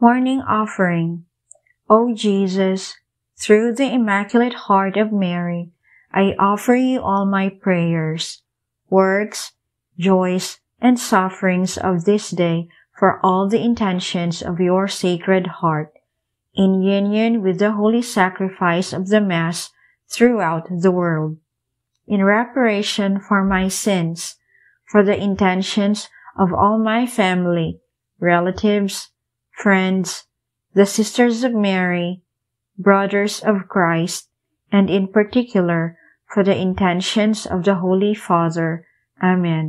Morning Offering O Jesus, through the Immaculate Heart of Mary, I offer you all my prayers, works, joys, and sufferings of this day for all the intentions of your Sacred Heart, in union with the holy sacrifice of the Mass throughout the world, in reparation for my sins, for the intentions of all my family, relatives, friends, the Sisters of Mary, Brothers of Christ, and in particular for the intentions of the Holy Father. Amen.